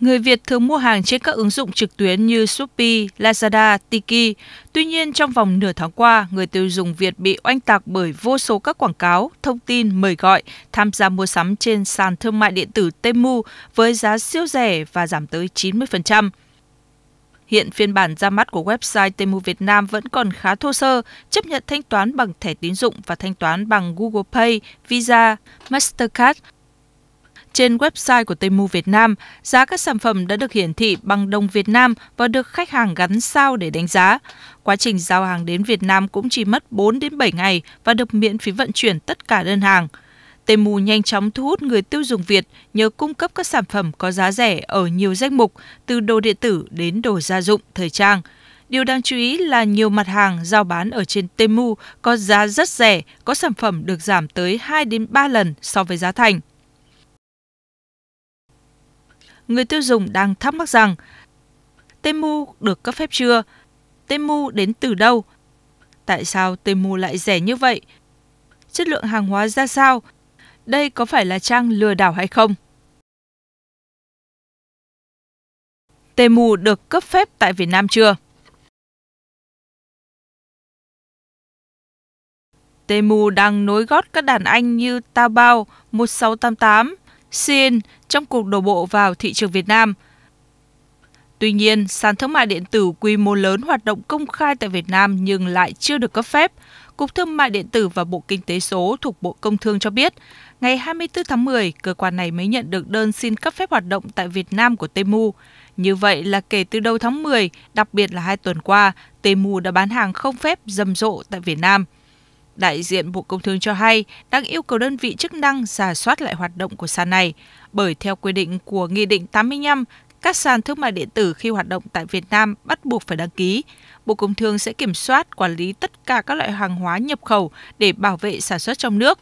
Người Việt thường mua hàng trên các ứng dụng trực tuyến như Shopee, Lazada, Tiki. Tuy nhiên, trong vòng nửa tháng qua, người tiêu dùng Việt bị oanh tạc bởi vô số các quảng cáo, thông tin, mời gọi tham gia mua sắm trên sàn thương mại điện tử Temu với giá siêu rẻ và giảm tới 90%. Hiện phiên bản ra mắt của website Temu Việt Nam vẫn còn khá thô sơ, chấp nhận thanh toán bằng thẻ tín dụng và thanh toán bằng Google Pay, Visa, Mastercard trên website của Temu Việt Nam, giá các sản phẩm đã được hiển thị bằng đồng Việt Nam và được khách hàng gắn sao để đánh giá. Quá trình giao hàng đến Việt Nam cũng chỉ mất 4 đến 7 ngày và được miễn phí vận chuyển tất cả đơn hàng. Temu nhanh chóng thu hút người tiêu dùng Việt nhờ cung cấp các sản phẩm có giá rẻ ở nhiều danh mục, từ đồ điện tử đến đồ gia dụng, thời trang. Điều đáng chú ý là nhiều mặt hàng giao bán ở trên Temu có giá rất rẻ, có sản phẩm được giảm tới 2 đến 3 lần so với giá thành người tiêu dùng đang thắc mắc rằng Temu được cấp phép chưa? Temu đến từ đâu? Tại sao Temu lại rẻ như vậy? Chất lượng hàng hóa ra sao? Đây có phải là trang lừa đảo hay không? Temu được cấp phép tại Việt Nam chưa? Temu đang nối gót các đàn anh như Taobao 1688, Shein trong cuộc đổ bộ vào thị trường Việt Nam. Tuy nhiên, sàn thương mại điện tử quy mô lớn hoạt động công khai tại Việt Nam nhưng lại chưa được cấp phép. Cục Thương mại Điện tử và Bộ Kinh tế số thuộc Bộ Công Thương cho biết, ngày 24 tháng 10, cơ quan này mới nhận được đơn xin cấp phép hoạt động tại Việt Nam của Temu. Như vậy là kể từ đầu tháng 10, đặc biệt là hai tuần qua, Temu đã bán hàng không phép rầm rộ tại Việt Nam đại diện Bộ Công Thương cho hay đang yêu cầu đơn vị chức năng giả soát lại hoạt động của sàn này, bởi theo quy định của Nghị định 85, các sàn thương mại điện tử khi hoạt động tại Việt Nam bắt buộc phải đăng ký. Bộ Công Thương sẽ kiểm soát, quản lý tất cả các loại hàng hóa nhập khẩu để bảo vệ sản xuất trong nước.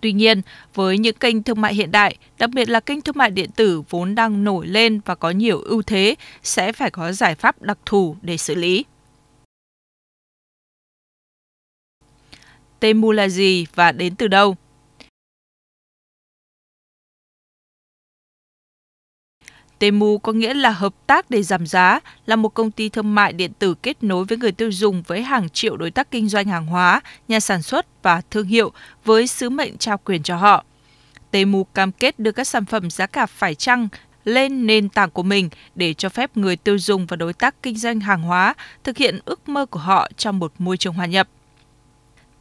Tuy nhiên, với những kênh thương mại hiện đại, đặc biệt là kênh thương mại điện tử vốn đang nổi lên và có nhiều ưu thế, sẽ phải có giải pháp đặc thù để xử lý. Temu là gì và đến từ đâu? Temu có nghĩa là hợp tác để giảm giá, là một công ty thương mại điện tử kết nối với người tiêu dùng với hàng triệu đối tác kinh doanh hàng hóa, nhà sản xuất và thương hiệu với sứ mệnh trao quyền cho họ. Temu cam kết đưa các sản phẩm giá cả phải chăng lên nền tảng của mình để cho phép người tiêu dùng và đối tác kinh doanh hàng hóa thực hiện ước mơ của họ trong một môi trường hòa nhập.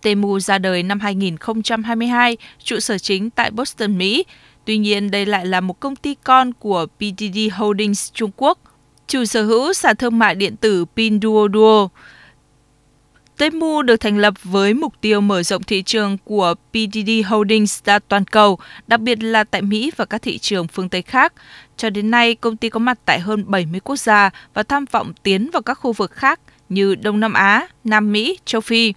Temu ra đời năm 2022, trụ sở chính tại Boston, Mỹ. Tuy nhiên, đây lại là một công ty con của PDD Holdings Trung Quốc, chủ sở hữu sàn thương mại điện tử Pinduoduo. Temu được thành lập với mục tiêu mở rộng thị trường của PDD Holdings ra toàn cầu, đặc biệt là tại Mỹ và các thị trường phương Tây khác. Cho đến nay, công ty có mặt tại hơn 70 quốc gia và tham vọng tiến vào các khu vực khác như Đông Nam Á, Nam Mỹ, Châu Phi.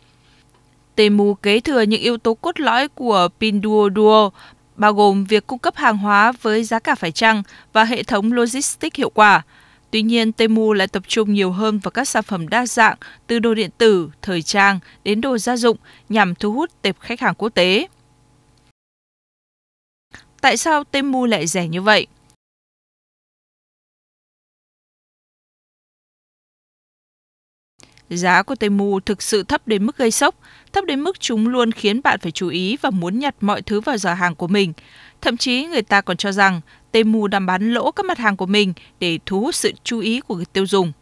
Temu kế thừa những yếu tố cốt lõi của Pinduoduo, bao gồm việc cung cấp hàng hóa với giá cả phải chăng và hệ thống logistics hiệu quả. Tuy nhiên, Temu lại tập trung nhiều hơn vào các sản phẩm đa dạng từ đồ điện tử, thời trang đến đồ gia dụng nhằm thu hút tệp khách hàng quốc tế. Tại sao Temu lại rẻ như vậy? Giá của Temu thực sự thấp đến mức gây sốc, thấp đến mức chúng luôn khiến bạn phải chú ý và muốn nhặt mọi thứ vào giỏ hàng của mình. Thậm chí người ta còn cho rằng Temu đang bán lỗ các mặt hàng của mình để thu hút sự chú ý của người tiêu dùng.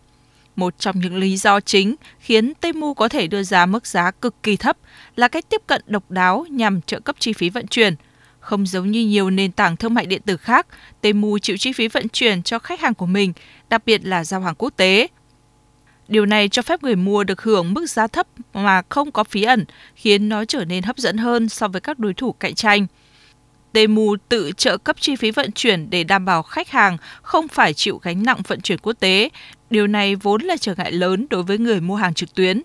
Một trong những lý do chính khiến Temu có thể đưa ra mức giá cực kỳ thấp là cách tiếp cận độc đáo nhằm trợ cấp chi phí vận chuyển. Không giống như nhiều nền tảng thương mại điện tử khác, Temu chịu chi phí vận chuyển cho khách hàng của mình, đặc biệt là giao hàng quốc tế. Điều này cho phép người mua được hưởng mức giá thấp mà không có phí ẩn, khiến nó trở nên hấp dẫn hơn so với các đối thủ cạnh tranh. Temu tự trợ cấp chi phí vận chuyển để đảm bảo khách hàng không phải chịu gánh nặng vận chuyển quốc tế. Điều này vốn là trở ngại lớn đối với người mua hàng trực tuyến.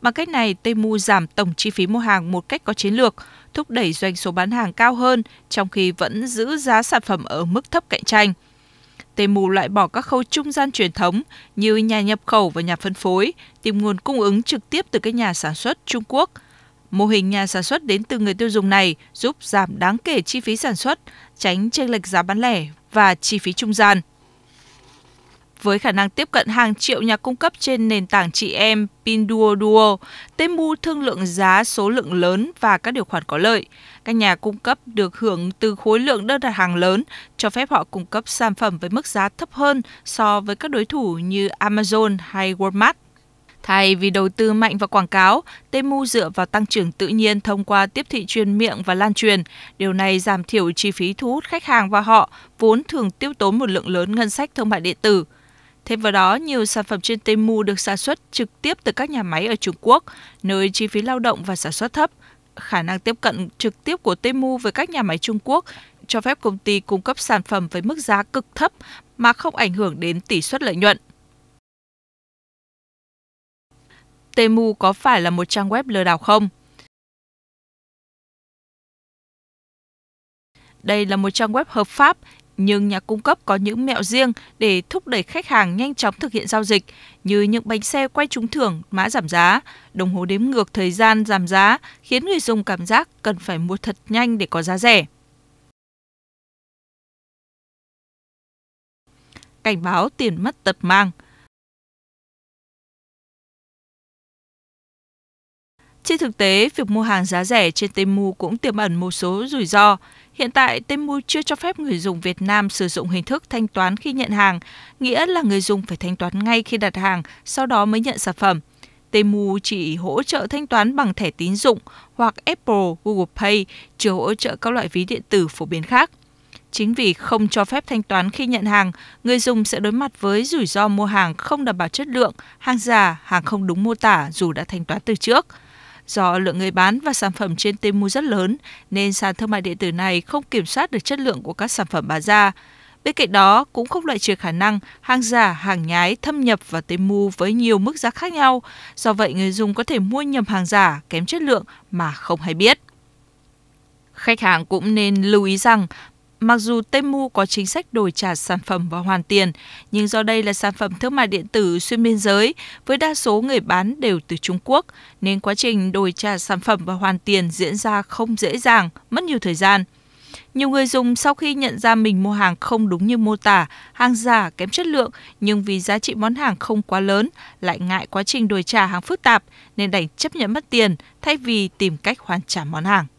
Bằng cách này, Temu giảm tổng chi phí mua hàng một cách có chiến lược, thúc đẩy doanh số bán hàng cao hơn trong khi vẫn giữ giá sản phẩm ở mức thấp cạnh tranh – Temu loại bỏ các khâu trung gian truyền thống như nhà nhập khẩu và nhà phân phối, tìm nguồn cung ứng trực tiếp từ các nhà sản xuất Trung Quốc. Mô hình nhà sản xuất đến từ người tiêu dùng này giúp giảm đáng kể chi phí sản xuất, tránh chênh lệch giá bán lẻ và chi phí trung gian với khả năng tiếp cận hàng triệu nhà cung cấp trên nền tảng chị em Pinduoduo, Temu thương lượng giá số lượng lớn và các điều khoản có lợi. Các nhà cung cấp được hưởng từ khối lượng đơn đặt hàng lớn, cho phép họ cung cấp sản phẩm với mức giá thấp hơn so với các đối thủ như Amazon hay Walmart. Thay vì đầu tư mạnh vào quảng cáo, Temu dựa vào tăng trưởng tự nhiên thông qua tiếp thị truyền miệng và lan truyền. Điều này giảm thiểu chi phí thu hút khách hàng và họ, vốn thường tiêu tốn một lượng lớn ngân sách thương mại điện tử. Thêm vào đó, nhiều sản phẩm trên Temu được sản xuất trực tiếp từ các nhà máy ở Trung Quốc, nơi chi phí lao động và sản xuất thấp. Khả năng tiếp cận trực tiếp của Temu với các nhà máy Trung Quốc cho phép công ty cung cấp sản phẩm với mức giá cực thấp mà không ảnh hưởng đến tỷ suất lợi nhuận. Temu có phải là một trang web lừa đảo không? Đây là một trang web hợp pháp nhưng nhà cung cấp có những mẹo riêng để thúc đẩy khách hàng nhanh chóng thực hiện giao dịch như những bánh xe quay trúng thưởng, mã giảm giá, đồng hồ đếm ngược thời gian giảm giá khiến người dùng cảm giác cần phải mua thật nhanh để có giá rẻ. Cảnh báo tiền mất tật mang – Trên thực tế, việc mua hàng giá rẻ trên Temu cũng tiềm ẩn một số rủi ro. Hiện tại, Temu chưa cho phép người dùng Việt Nam sử dụng hình thức thanh toán khi nhận hàng, nghĩa là người dùng phải thanh toán ngay khi đặt hàng, sau đó mới nhận sản phẩm. Temu chỉ hỗ trợ thanh toán bằng thẻ tín dụng hoặc Apple, Google Pay, chưa hỗ trợ các loại ví điện tử phổ biến khác. Chính vì không cho phép thanh toán khi nhận hàng, người dùng sẽ đối mặt với rủi ro mua hàng không đảm bảo chất lượng, hàng giả, hàng không đúng mô tả dù đã thanh toán từ trước – Do lượng người bán và sản phẩm trên Temu rất lớn, nên sàn thương mại điện tử này không kiểm soát được chất lượng của các sản phẩm bán ra. Bên cạnh đó, cũng không loại trừ khả năng hàng giả, hàng nhái thâm nhập vào Temu với nhiều mức giá khác nhau. Do vậy, người dùng có thể mua nhầm hàng giả, kém chất lượng mà không hay biết. Khách hàng cũng nên lưu ý rằng Mặc dù Temu có chính sách đổi trả sản phẩm và hoàn tiền, nhưng do đây là sản phẩm thương mại điện tử xuyên biên giới, với đa số người bán đều từ Trung Quốc, nên quá trình đổi trả sản phẩm và hoàn tiền diễn ra không dễ dàng, mất nhiều thời gian. Nhiều người dùng sau khi nhận ra mình mua hàng không đúng như mô tả, hàng giả, kém chất lượng nhưng vì giá trị món hàng không quá lớn, lại ngại quá trình đổi trả hàng phức tạp nên đành chấp nhận mất tiền thay vì tìm cách hoàn trả món hàng.